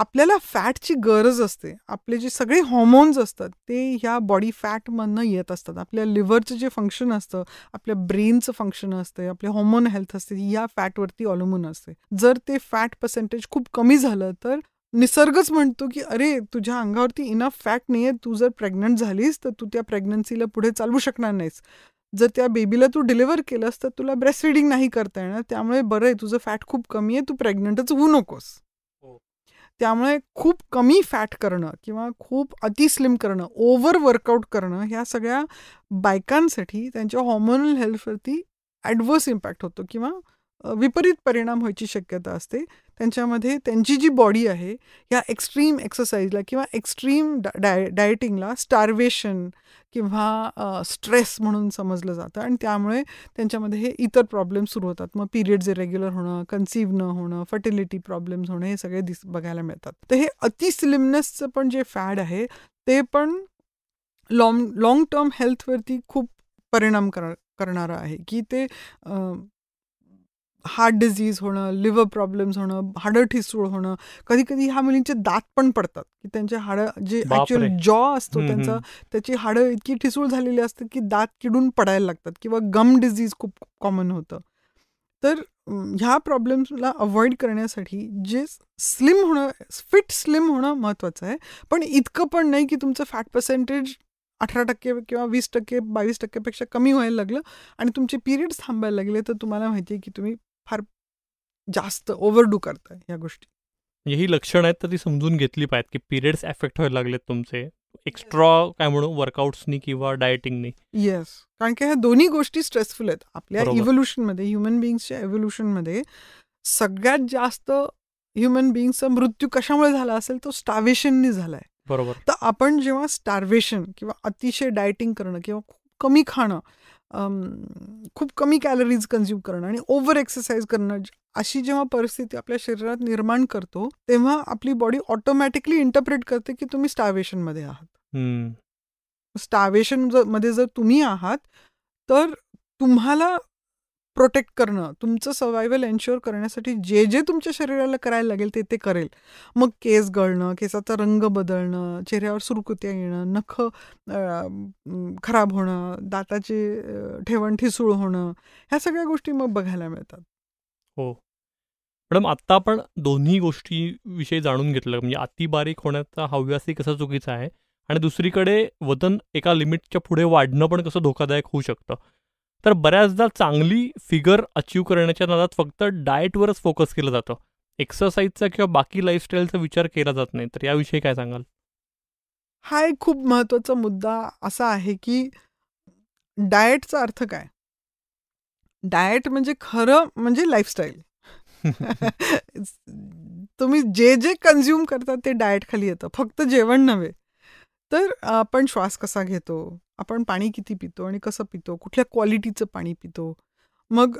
आपल्याला फॅटची गरज असते आपले जे सगळे हॉर्मोन्स असतात ते ह्या बॉडी फॅटमधनं येत असतात आपल्या लिव्हरचं जे फंक्शन असतं आपल्या ब्रेनचं फंक्शन असतं आपले हॉर्मोन हेल्थ असते या फॅटवरती अवलंबून असते जर ते फॅट पर्सेंटेज खूप कमी झालं तर निसर्गच म्हणतो की अरे तुझ्या अंगावरती इनफ फॅट नाही आहे तू जर प्रेग्नंट झालीस तर तू त्या प्रेग्नन्सीला पुढे चालवू शकणार नाहीस जर त्या बेबीला तू डिलिव्हर केलंस तर तुला ब्रेस्ट फिडिंग नाही करता येणार त्यामुळे बरं आहे तुझं फॅट खूप कमी आहे तू प्रेग्नंटच होऊ नकोस त्यामुळे खूप कमी फॅट करणं किंवा खूप अति स्लिम करणं ओव्हर वर्कआउट करणं ह्या सगळ्या बायकांसाठी त्यांच्या हॉर्मोनल हेल्थवरती ॲडवर्स इम्पॅक्ट होतो किंवा विपरीत परिणाम व्हायची शक्यता असते त्यांच्यामध्ये त्यांची जी बॉडी आहे या एक्स्ट्रीम एक्सरसाइजला किंवा एक्स्ट्रीम डाय डायटिंगला स्टार्वेशन किंवा स्ट्रेस म्हणून समजलं जातं आणि त्यामुळे त्यांच्यामध्ये हे इतर प्रॉब्लेम सुरू होतात मग पिरियड्स रेग्युलर होणं कन्सीव्ह न होणं फर्टिलिटी प्रॉब्लेम्स होणं हे सगळे दिस बघायला मिळतात तर हे अतिस्लिमनेसचं पण जे फॅड आहे ते पण लॉंग लाँग टर्म हेल्थवरती खूप परिणाम कर करणारं आहे की ते हार्ट डिझीज होणं लिव्हर प्रॉब्लेम्स होणं हाडं ठिसूळ होणं कधी कधी ह्या मुलींचे दात पण पडतात की त्यांचे हाडं जे ऍक्च्युअल जॉ असतो त्यांचं त्याची हाडं इतकी ठिसूळ झालेली असते की दात किडून पडायला लागतात किंवा गम डिझीज खूप कॉमन होतं तर ह्या प्रॉब्लेम्सला अवॉइड करण्यासाठी जे स्लिम होणं फिट स्लिम होणं महत्त्वाचं आहे पण इतकं पण नाही की तुमचं फॅट पर्सेंटेज अठरा टक्के किंवा वीस टक्के बावीस टक्केपेक्षा कमी व्हायला लागलं आणि तुमचे पिरियड्स थांबायला लागले तर तुम्हाला माहिती आहे की तुम्ही फार जास्त ओव्हरडू करताय या गोष्टी म्हणजे ही लक्षण आहेत तर ती समजून घेतली पाहिजेत की पिरियड्स एफेक्ट व्हायला लागलेत तुमचे एक्स्ट्रा काय म्हणू वर्कआउट्सनी किंवा डायटिंगनी येस कारण की ह्या दोन्ही गोष्टी स्ट्रेसफुल आहेत आपल्या इव्होल्युशनमध्ये ह्युमन बिंग्सच्या एव्होल्युशनमध्ये सगळ्यात जास्त ह्युमन बिंगचा मृत्यू कशामुळे झाला असेल तो स्टार्वेशननी झालाय बरोबर तर आपण जेव्हा स्टार्वेशन किंवा अतिशय डायटिंग करणं किंवा खूप कमी खाणं खूप कमी कॅलरीज कन्झ्युम करणं आणि ओव्हर एक्सरसाइज करणं अशी जेव्हा परिस्थिती आपल्या शरीरात निर्माण करतो तेव्हा आपली बॉडी ऑटोमॅटिकली इंटरप्रेट करते की तुम्ही मध्ये आहात स्टावेशन मध्ये जर तुम्ही आहात तर तुम्हाला प्रोटेक्ट करणं तुमचं सर्वायवल एन्श्युअर करण्यासाठी जे जे तुमच्या शरीराला करायला लागेल ते ते करेल मग केस गळणं केसाचा रंग बदलणं चेहऱ्यावर सुरकुत्या येणं नख खराब होणं दाताचे ठेवण ठिसूळ होणं ह्या सगळ्या गोष्टी मग बघायला मिळतात हो मॅडम आत्ता आपण दोन्ही गोष्टीविषयी जाणून घेतलं म्हणजे अतिबारीक होण्याचा हव्यासही कसा चुकीचा आहे आणि दुसरीकडे वजन एका लिमिटच्या पुढे वाढणं पण कसं धोकादायक होऊ शकतं तर बऱ्याचदा चांगली फिगर अचीव करण्याच्या नादात फक्त डाएटवरच फोकस केलं जातं एक्सरसाइजचा किंवा बाकी लाईफस्टाईलचा विचार केला जात नाही तर याविषयी काय सांगाल हा एक खूप महत्त्वाचा मुद्दा असा आहे की डाएटचा अर्थ काय डाएट म्हणजे खरं म्हणजे लाईफस्टाईल तुम्ही जे जे कन्झ्युम करता ते डाएट खाली येतं फक्त जेवण नव्हे तर आपण श्वास कसा घेतो आपण पाणी किती पितो आणि कसं पितो कुठल्या क्वालिटीचं पाणी पितो मग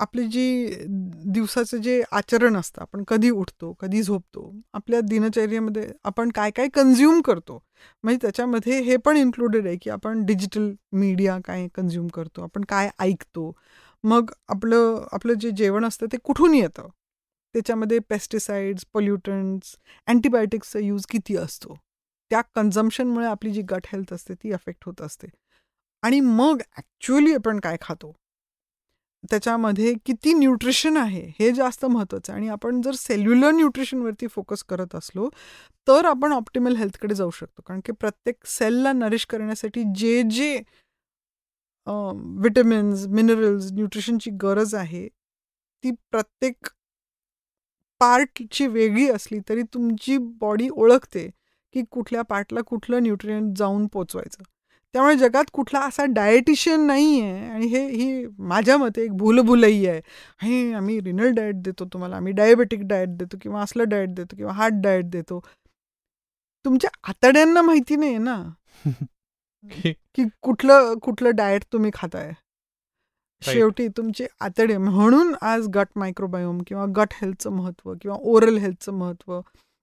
आपली जी दिवसाचं जे आचरण असतं आपण कधी उठतो कधी झोपतो आपल्या दिनचर्येमध्ये आपण काय काय कन्झ्युम करतो म्हणजे त्याच्यामध्ये हे पण इन्क्लुडेड आहे की आपण डिजिटल मीडिया काय कन्झ्युम करतो आपण काय ऐकतो मग आपलं आपलं जे जेवण असतं ते कुठून येतं त्याच्यामध्ये पेस्टिसाइड्स पोल्युटंट्स अँटीबायोटिक्सचा यूज किती असतो त्या कन्झम्पनमुळे आपली जी गट हेल्थ असते ती अफेक्ट होत असते आणि मग ॲक्च्युली आपण काय खातो त्याच्यामध्ये किती न्यूट्रिशन आहे हे जास्त महत्त्वाचं आहे आणि आपण जर सेल्युलर न्यूट्रिशनवरती फोकस करत असलो तर आपण ऑप्टिमल हेल्थकडे जाऊ शकतो कारण की प्रत्येक सेलला नरिश करण्यासाठी जे जे विटॅमिन्स मिनरल्स न्यूट्रिशनची गरज आहे ती प्रत्येक पार्टची वेगळी असली तरी तुमची बॉडी ओळखते की कुठल्या पार्टला कुठलं न्यूट्रिएंट जाऊन पोचवायचं त्यामुळे जगात कुठला असा डायटिशियन नाही आहे आणि हे ही माझ्या मते एक भूलभुलई आहे हे आम्ही रिनल डाएट देतो तुम्हाला आम्ही डायबेटिक डाएट देतो किंवा असलं डाएट देतो किंवा हार्ट डाएट देतो तुमच्या आतड्यांना माहिती नाही ना की कुठलं कुठलं डाएट तुम्ही खाताय शेवटी तुमचे आतडे म्हणून आज गट मायक्रोबायोम किंवा गट हेल्थचं महत्व किंवा ओरल हेल्थचं महत्व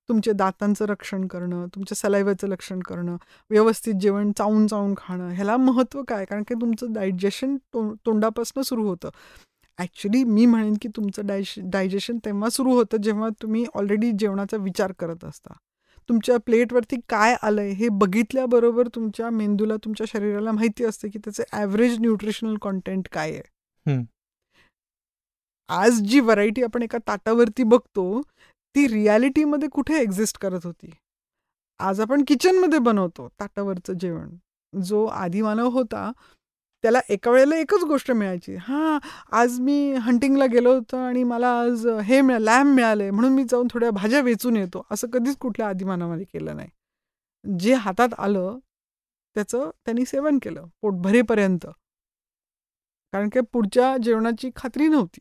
तुमच्या दातांचं रक्षण करणं तुमच्या सलायव्याचं रक्षण करणं व्यवस्थित जेवण चावून चावून खाणं ह्याला महत्त्व काय कारण की तुमचं डायजेशन तोंडापासून सुरू होतं ॲक्च्युली मी म्हणेन की तुमचं डायजेशन तेव्हा सुरू होतं जेव्हा तुम्ही ऑलरेडी जेवणाचा विचार करत असता तुमच्या प्लेटवरती काय आलं आहे हे बघितल्याबरोबर तुमच्या मेंदूला तुमच्या शरीराला माहिती असते की त्याचं ॲव्हरेज न्यूट्रिशनल कॉन्टेंट काय आहे आज जी व्हरायटी आपण एका ताटावरती बघतो ती रियालिटीमध्ये कुठे एक्झिस्ट करत होती आज आपण किचनमध्ये बनवतो ताटावरचं जेवण जो आदिमानव होता त्याला एका वेळेला एकच गोष्ट मिळायची हां आज मी हंटिंगला गेलो होतो आणि मला आज हे मिळा लॅम्ब मिळाले म्हणून मी जाऊन थोड्या भाज्या वेचून येतो असं कधीच कुठल्या आदिमानामध्ये केलं नाही जे हातात आलं त्याचं त्यांनी सेवन केलं पोट भरेपर्यंत कारण की पुढच्या जेवणाची खात्री नव्हती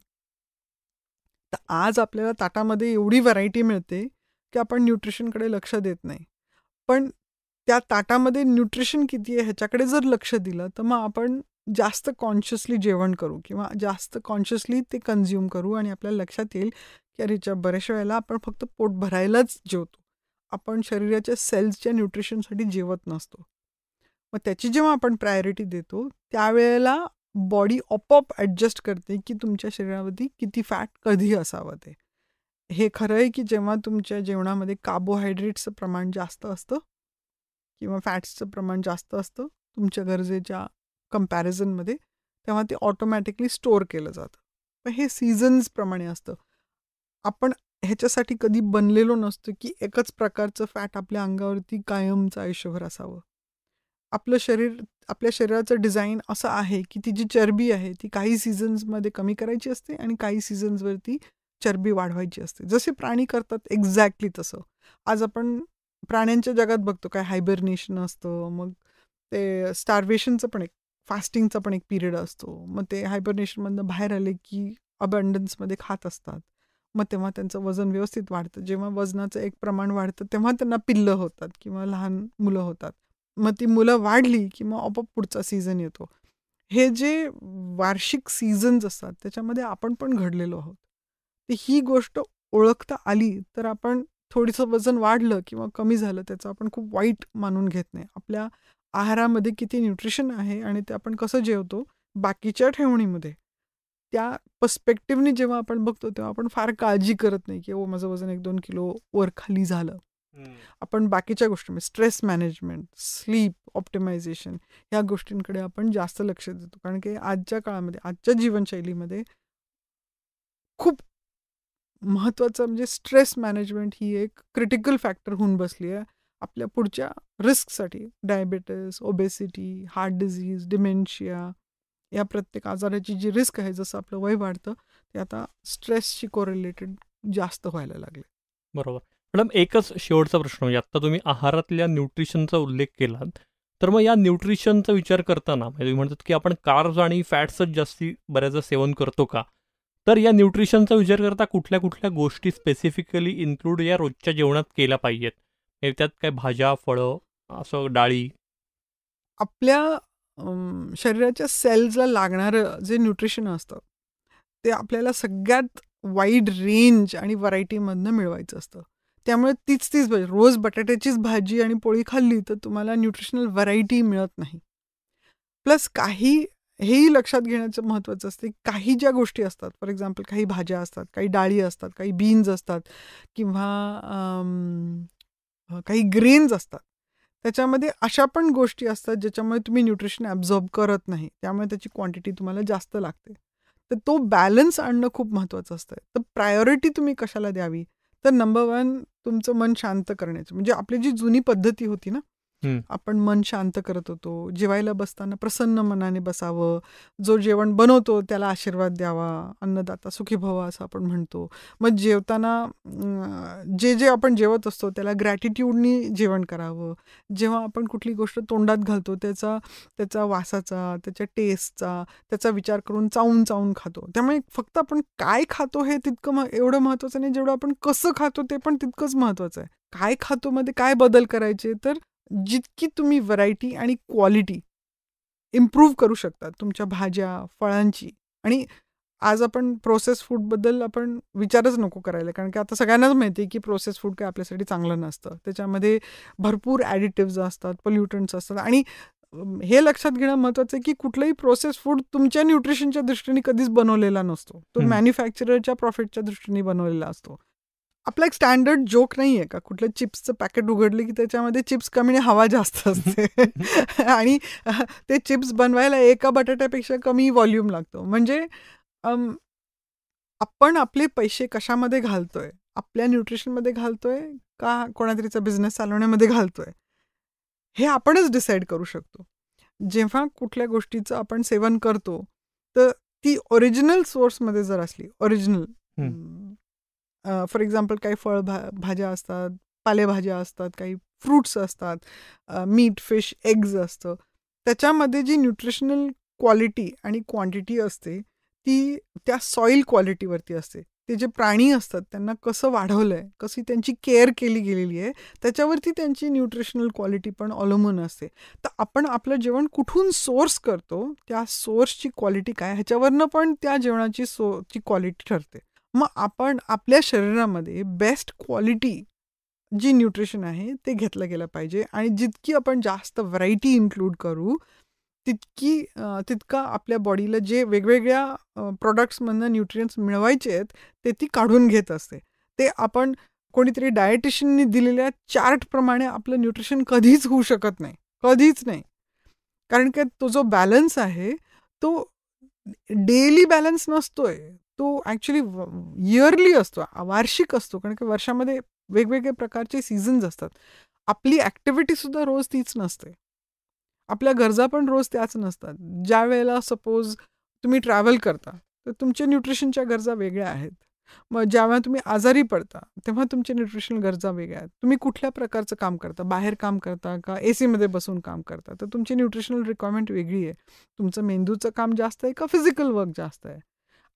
तर आज आपल्याला ताटामध्ये एवढी व्हरायटी मिळते की आपण न्यूट्रिशनकडे लक्ष देत नाही पण त्या ताटामध्ये न्यूट्रिशन किती आहे ह्याच्याकडे जर लक्ष दिलं तर मग आपण जास्त कॉन्शियसली जेवण करू किंवा जास्त कॉन्शियसली ते कन्झ्युम करू आणि आपल्या लक्षात येईल की अरेच्या बऱ्याचशा वेळेला आपण फक्त पोट भरायलाच जेवतो आपण शरीराच्या सेल्सच्या न्यूट्रिशनसाठी जेवत नसतो मग त्याची जेव्हा आपण प्रायोरिटी देतो त्यावेळेला बॉडी अप ॲडजस्ट करते की तुमच्या शरीरावरती किती फॅट कधी असावं ते हे खरं आहे की जेव्हा तुमच्या जेवणामध्ये कार्बोहायड्रेट्सचं प्रमाण जास्त असतं किंवा फॅट्सचं प्रमाण जास्त असतं तुमच्या गरजेच्या कम्पॅरिझनमध्ये तेव्हा ते ऑटोमॅटिकली स्टोअर केलं जातं पण हे सीझन्सप्रमाणे असतं आपण ह्याच्यासाठी कधी बनलेलो नसतो की एकच प्रकारचं फॅट आपल्या अंगावरती कायमचं आयुष्यभर असावं आपलं शरीर आपल्या शरीराचं डिझाईन असं आहे की ती जी चरबी आहे ती काही सीझन्समध्ये कमी करायची असते आणि काही सीझन्सवरती चरबी वाढवायची असते जसे प्राणी करतात एक्झॅक्टली तसं आज आपण प्राण्यांच्या जगात बघतो काय हायबरनेशन असतं मग ते स्टार्वेशनचं पण एक फास्टिंगचा पण एक पिरियड असतो मग ते हायबरनेशनमधनं बाहेर आले की अबंडन्समध्ये खात असतात मग तेव्हा त्यांचं वजन व्यवस्थित वाढतं जेव्हा वजनाचं एक प्रमाण वाढतं तेव्हा त्यांना पिल्लं होतात किंवा लहान मुलं होतात मग ती मुलं वाढली की मग आपोआप पुढचा सीझन येतो हे जे वार्षिक सीझन्स असतात त्याच्यामध्ये आपण पण घडलेलो आहोत ही गोष्ट ओळखता आली तर आपण थोडंसं वजन वाढलं किंवा कमी झालं त्याचं आपण खूप वाईट मानून घेत नाही आपल्या आहारामध्ये किती न्यूट्रिशन आहे आणि ते आपण कसं जेवतो बाकीच्या ठेवणीमध्ये त्या पर्स्पेक्टिवनी जेव्हा आपण बघतो तेव्हा आपण फार काळजी करत नाही की ओ माझं वजन एक दोन किलो वर खाली झालं आपण बाकीच्या गोष्टी स्ट्रेस मॅनेजमेंट स्लीप ऑप्टिमायझेशन या गोष्टींकडे आपण जास्त लक्ष देतो कारण की आजच्या काळामध्ये आजच्या जीवनशैलीमध्ये खूप महत्त्वाचं म्हणजे स्ट्रेस मॅनेजमेंट ही एक क्रिटिकल फॅक्टर होऊन बसली आहे आपल्या पुढच्या रिस्कसाठी diabetes obesity heart disease dementia या प्रत्येक आजाराची जी रिस्क आहे जसं आपलं वय वाढतं ते आता स्ट्रेसशी कोरिलेटेड जास्त व्हायला लागले बरोबर मॅडम एकच शेवटचा प्रश्न म्हणजे आत्ता तुम्ही आहारातल्या न्यूट्रिशनचा उल्लेख केलात तर मग या न्यूट्रिशनचा विचार करताना म्हणजे तुम्ही म्हणतात की आपण कार्ब्स आणि फॅट्सच जास्ती बऱ्याचदा सेवन करतो का तर या न्यूट्रिशनचा विचार करता कुठल्या कुठल्या गोष्टी स्पेसिफिकली इन्क्लूड या रोजच्या जेवणात केल्या पाहिजेत म्हणजे त्यात काय भाज्या फळं असं डाळी आपल्या शरीराच्या सेल्सला लागणारं जे न्यूट्रिशन असतं ते आपल्याला सगळ्यात वाईड रेंज आणि व्हरायटीमधनं मिळवायचं असतं त्यामुळे तीच तीच भाजी रोज बटाट्याचीच भाजी आणि पोळी खाल्ली तर तुम्हाला न्यूट्रिशनल व्हरायटी मिळत नाही प्लस काही हेही लक्षात घेण्याचं महत्त्वाचं असते काही ज्या गोष्टी असतात फॉर एक्झाम्पल काही भाज्या असतात काही डाळी असतात काही बीन्स असतात किंवा काही ग्रेन्स असतात त्याच्यामध्ये अशा पण गोष्टी असतात ज्याच्यामुळे तुम्ही न्यूट्रिशन ॲब्झॉर्ब करत नाही त्यामुळे त्याची क्वांटिटी तुम्हाला जास्त लागते तर तो बॅलन्स आणणं खूप महत्त्वाचं असतं तर प्रायोरिटी तुम्ही कशाला द्यावी तर नंबर वन तुमचं मन शांत करण्याचं म्हणजे आपली जी जुनी पद्धती होती ना आपण मन शांत करत होतो जेवायला बसताना प्रसन्न मनाने बसावं जो जेवण बनवतो त्याला आशीर्वाद द्यावा अन्नदाता सुखी भवा असं आपण म्हणतो मग जेवताना जे जे आपण जेवत असतो त्याला ग्रॅटिट्यूडनी जेवण करावं जेव्हा आपण कुठली गोष्ट तोंडात घालतो त्याचा त्याचा वासाचा त्याच्या टेस्टचा त्याचा विचार करून चावून चावून खातो त्यामुळे फक्त आपण काय खातो हे तितकं म एवढं महत्वाचं नाही जेवढं आपण कसं खातो ते पण तितकंच महत्त्वाचं आहे काय खातो मध्ये काय बदल करायचे तर जितकी तुम्ही व्हरायटी आणि क्वालिटी इम्प्रूव्ह करू शकता तुमच्या भाज्या फळांची आणि आज आपण प्रोसेस फूडबद्दल आपण विचारच नको करायला कारण की आता सगळ्यांनाच माहिती आहे की प्रोसेस फूड काय आपल्यासाठी चांगलं नसतं त्याच्यामध्ये भरपूर ॲडिटिव्ज असतात पल्युटंट्स असतात आणि हे लक्षात घेणं महत्त्वाचं आहे की कुठलंही प्रोसेस फूड तुमच्या न्यूट्रिशनच्या दृष्टीने कधीच बनवलेला नसतो तो मॅन्युफॅक्चरच्या प्रॉफिटच्या दृष्टीने बनवलेला असतो आपला एक स्टँडर्ड जोक नाही आहे का कुठलं चिप्सचं पॅकेट उघडलं की त्याच्यामध्ये चिप्स कमी हवा जास्त असते आणि ते चिप्स बनवायला एका बटाट्यापेक्षा कमी वॉल्यूम लागतो म्हणजे आपण आपले पैसे कशामध्ये घालतोय आपल्या न्यूट्रिशनमध्ये घालतोय का कोणातरीचा बिझनेस चालवण्यामध्ये घालतोय हे आपणच डिसाईड करू शकतो जेव्हा कुठल्या गोष्टीचं आपण सेवन करतो तर ती ओरिजिनल सोर्समध्ये जर असली ओरिजिनल फॉर एक्झाम्पल काही भा भाज्या असतात पालेभाज्या असतात काही फ्रूट्स असतात मीट फिश एग्ज असतं त्याच्यामध्ये जी न्यूट्रिशनल क्वालिटी आणि क्वांटिटी असते ती त्या सॉईल क्वालिटीवरती असते ते जे प्राणी असतात त्यांना कसं वाढवलं आहे कशी त्यांची केअर केली गेलेली आहे त्याच्यावरती त्यांची न्यूट्रिशनल क्वालिटी पण अवलंबून असते तर आपण आपलं जेवण कुठून सोर्स करतो त्या सोर्सची क्वालिटी काय ह्याच्यावरनं पण त्या जेवणाची सो क्वालिटी ठरते मग आपण आपल्या शरीरामध्ये बेस्ट क्वालिटी जी न्यूट्रिशन आहे ते घेतलं गेलं पाहिजे आणि जितकी आपण जास्त व्हरायटी इन्क्लूड करू तितकी तितका आपल्या बॉडीला जे वेगवेगळ्या प्रॉडक्ट्समधनं न्यूट्रियन्स मिळवायचे आहेत ते ती काढून घेत असते ते आपण कोणीतरी डायटिशियननी दिलेल्या चार्टप्रमाणे आपलं न्यूट्रिशन कधीच होऊ शकत नाही कधीच नाही कारण की तो जो बॅलन्स आहे तो डेली बॅलन्स नसतोय तो ॲक्च्युली इयरली असतो वार्षिक असतो कारण की वर्षामध्ये वेगवेगळे प्रकारचे सीझन्स असतात आपली ॲक्टिव्हिटीसुद्धा रोज तीच नसते आपल्या गरजा पण रोज त्याच नसतात ज्या वेळेला सपोज तुम्ही ट्रॅव्हल करता तर तुमच्या न्यूट्रिशनच्या गरजा वेगळ्या आहेत मग वेळा तुम्ही आजारी पडता तेव्हा तुमच्या न्यूट्रिशनल गरजा वेगळ्या आहेत तुम्ही कुठल्या प्रकारचं काम करता बाहेर काम करता का ए सीमध्ये बसून काम करता तर तुमची न्यूट्रिशनल रिक्वायरमेंट वेगळी आहे तुमचं मेंदूचं काम जास्त आहे का फिजिकल वर्क जास्त आहे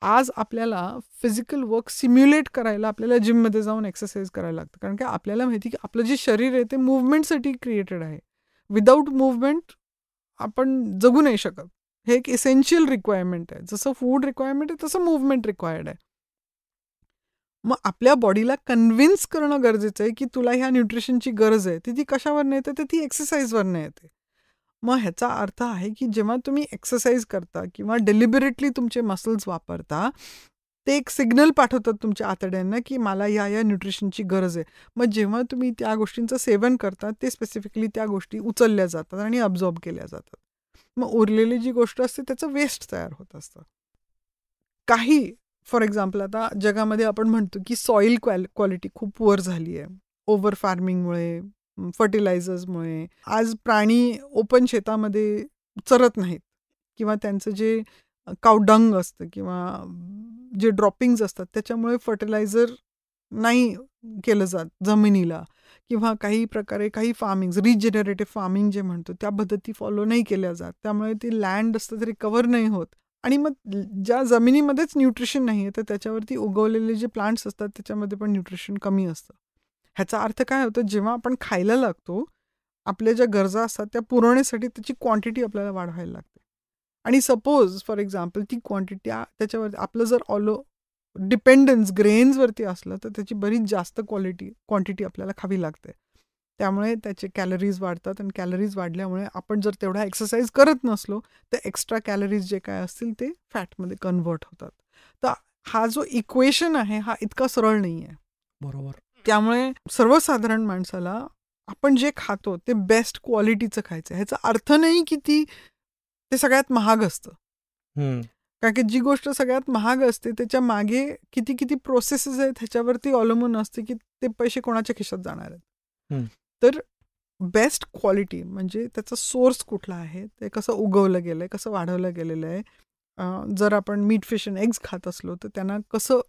आज आपल्याला फिजिकल वर्क सिम्युलेट करायला आपल्याला जिममध्ये जाऊन एक्सरसाइज करायला लागतं कारण की आपल्याला माहिती की आपलं जे शरीर आहे ते मुवमेंटसाठी क्रिएटेड आहे विदाऊट मुवमेंट आपण जगू नाही शकत हे एक इसेन्शियल रिक्वायरमेंट आहे जसं फूड रिक्वायरमेंट आहे तसं मुवमेंट रिक्वायर्ड आहे मग आपल्या बॉडीला कन्व्हिन्स करणं गरजेचं आहे की तुला ह्या न्यूट्रिशनची गरज आहे ती ती नाही येते तर ती नाही येते मग ह्याचा अर्थ आहे की जेव्हा तुम्ही एक्सरसाइज करता किंवा डेलिबरेटली तुमचे मसल्स वापरता ते एक सिग्नल पाठवतात तुमच्या आतड्यांना की मला या या न्यूट्रिशनची गरज आहे मग जेव्हा तुम्ही त्या गोष्टींचं सेवन करता ते स्पेसिफिकली त्या गोष्टी उचलल्या जातात आणि अब्झॉर्ब केल्या जातात मग उरलेली जी गोष्ट असते त्याचं वेस्ट तयार होत असतं काही फॉर एक्झाम्पल आता जगामध्ये आपण म्हणतो की सॉईल क्वॅल क्वालिटी खूप वर झाली आहे ओव्हर फार्मिंगमुळे फर्टिलायझर्समुळे आज प्राणी ओपन शेतामध्ये चरत नाहीत किंवा त्यांचं जे कावडंग असतं किंवा जे ड्रॉपिंग्ज असतात त्याच्यामुळे फर्टिलायझर नाही केलं जात जमिनीला किंवा काही प्रकारे काही फार्मिंग रिजनरेटिव्ह फार्मिंग जे म्हणतो त्या पद्धती फॉलो नाही केल्या जात त्यामुळे ती लँड असतं तरी रिकवर नाही होत आणि मग ज्या जमिनीमध्येच न्यूट्रिशन नाही आहे तर त्याच्यावरती उगवलेले जे प्लांट्स असतात त्याच्यामध्ये पण न्यूट्रिशन कमी असतं ह्याचा अर्थ काय होतो जेव्हा आपण खायला लागतो आपल्या ज्या गरजा असतात त्या पुरवण्यासाठी त्याची क्वांटिटी आपल्याला वाढवायला लागते आणि सपोज फॉर एक्झाम्पल ती क्वांटिटी त्याच्यावर आपलं जर ऑलो डिपेंडन्स ग्रेन्सवरती असलं तर त्याची बरीच जास्त क्वालिटी क्वांटिटी आपल्याला खावी लागते त्यामुळे त्याचे कॅलरीज वाढतात आणि कॅलरीज वाढल्यामुळे आपण जर तेवढा एक्सरसाइज करत नसलो तर एक्स्ट्रा कॅलरीज जे काय असतील ते फॅटमध्ये कन्व्हर्ट होतात तर हा जो इक्वेशन आहे हा इतका सरळ नाही आहे बरोबर त्यामुळे सर्वसाधारण माणसाला आपण जे खातो ते बेस्ट क्वालिटीचं खायचं ह्याचा अर्थ नाही की ती ते सगळ्यात महाग असतं कारण की जी गोष्ट सगळ्यात महाग असते त्याच्या मागे किती किती प्रोसेसेस आहेत ह्याच्यावरती अवलंबून असते की ते पैसे कोणाच्या खिशात जाणार आहेत तर बेस्ट क्वालिटी म्हणजे त्याचा सोर्स कुठला आहे ते कसं उगवलं गेलं आहे कसं वाढवलं गेलेलं आहे जर आपण मीट फिश अँड एग्ज खात असलो तर त्यांना कसं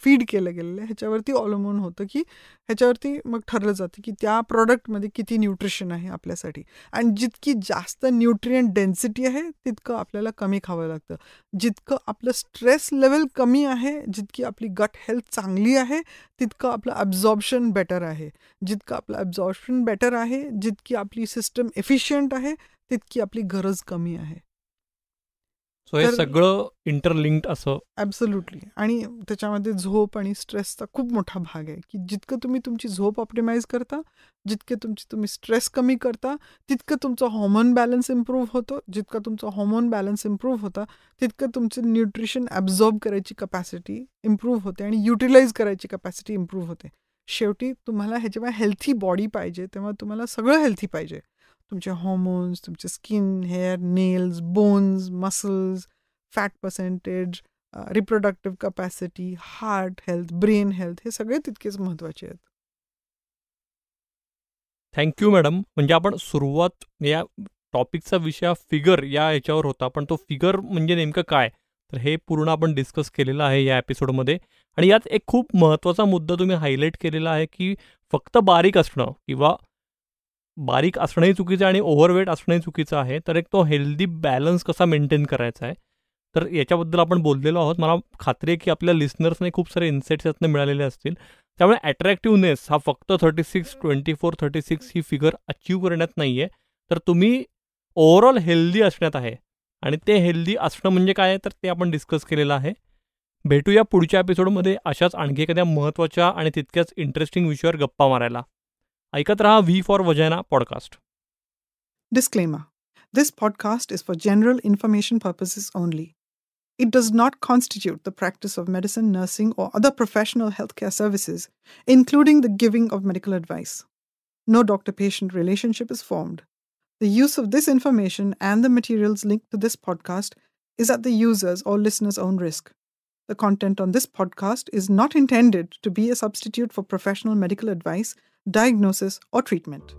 फीड केलं गेलेलं आहे ह्याच्यावरती अवलंबून होतं की ह्याच्यावरती मग ठरलं जातं की त्या प्रॉडक्टमध्ये किती न्यूट्रिशन आहे आपल्यासाठी आणि जितकी जास्त न्यूट्रियंट डेन्सिटी आहे तितकं आपल्याला कमी खावं लागतं जितकं आपलं स्ट्रेस लेवल कमी आहे जितकी आपली गट हेल्थ चांगली आहे तितकं आपलं ॲब्झॉर्प्शन बेटर आहे जितकं आपलं ॲब्झॉर्प्शन बेटर आहे जितकी आपली सिस्टम एफिशियंट आहे तितकी आपली गरज कमी आहे सो हे सगळं इंटरलिंक्ड असं ऍब्सोल्युटली आणि त्याच्यामध्ये झोप आणि स्ट्रेसचा खूप मोठा भाग आहे की जितकं तुम्ही तुमची झोप ऑप्टिमाइज करता जितके तुमची तुम्ही स्ट्रेस कमी करता तितकं तुमचं हॉर्मोन बॅलन्स इम्प्रूव्ह होतो जितका तुमचं हॉर्मोन बॅलन्स इम्प्रूव्ह होता तितकं तुमचं न्यूट्रिशन ॲब्झॉर्ब करायची कपॅसिटी इम्प्रूव्ह होते आणि युटिलाइज करायची कपॅसिटी इम्प्रूव्ह होते शेवटी तुम्हाला हे जेव्हा हेल्थी बॉडी पाहिजे तेव्हा तुम्हाला सगळं हेल्थी पाहिजे तुमचे हॉर्मोन्स तुमचे skin hair nails bones muscles fat percentage reproductive capacity heart health brain health हे सगळे तितकेच महत्त्वाचे आहेत थँक्यू मॅडम म्हणजे आपण सुरुवात या टॉपिकचा विषय फिगर या याच्यावर होता पण तो फिगर म्हणजे नेमकं काय तर हे पूर्ण आपण डिस्कस केलेलं आहे या एपिसोडमध्ये आणि यात एक खूप महत्त्वाचा मुद्दा तुम्ही हायलाईट केलेला आहे की फक्त बारीक असणं किंवा बारीक असणंही चुकीचं आहे आणि ओव्हरवेट असणंही चुकीचं आहे तर एक तो हेल्दी बॅलन्स कसा मेंटेन करायचा आहे तर याच्याबद्दल आपण बोललेलो आहोत मला खात्री आहे की आपल्या लिस्नर्सने खूप सारे इन्सेट्स यातनं मिळालेले असतील त्यामुळे अट्रॅक्टिव्हनेस हा फक्त thirty six twenty four thirty six ही फिगर अचीव करण्यात नाही आहे तर तुम्ही ओव्हरऑल हेल्दी असण्यात आहे आणि ते हेल्दी असणं म्हणजे काय तर ते आपण डिस्कस केलेलं आहे भेटूया पुढच्या एपिसोडमध्ये अशाच आणखी एखाद्या महत्त्वाच्या आणि तितक्याच इंटरेस्टिंग विषयावर गप्पा मारायला ऐकत रहा V for vagina podcast disclaimer this podcast is for general information purposes only It does not constitute the practice of medicine, nursing, or other professional healthcare services, including the giving of medical advice. No doctor patient relationship is formed. The use of this information and the materials linked to this podcast is at the user's or listener's own risk. The content on this podcast is not intended to be a substitute for professional medical advice diagnosis, or treatment.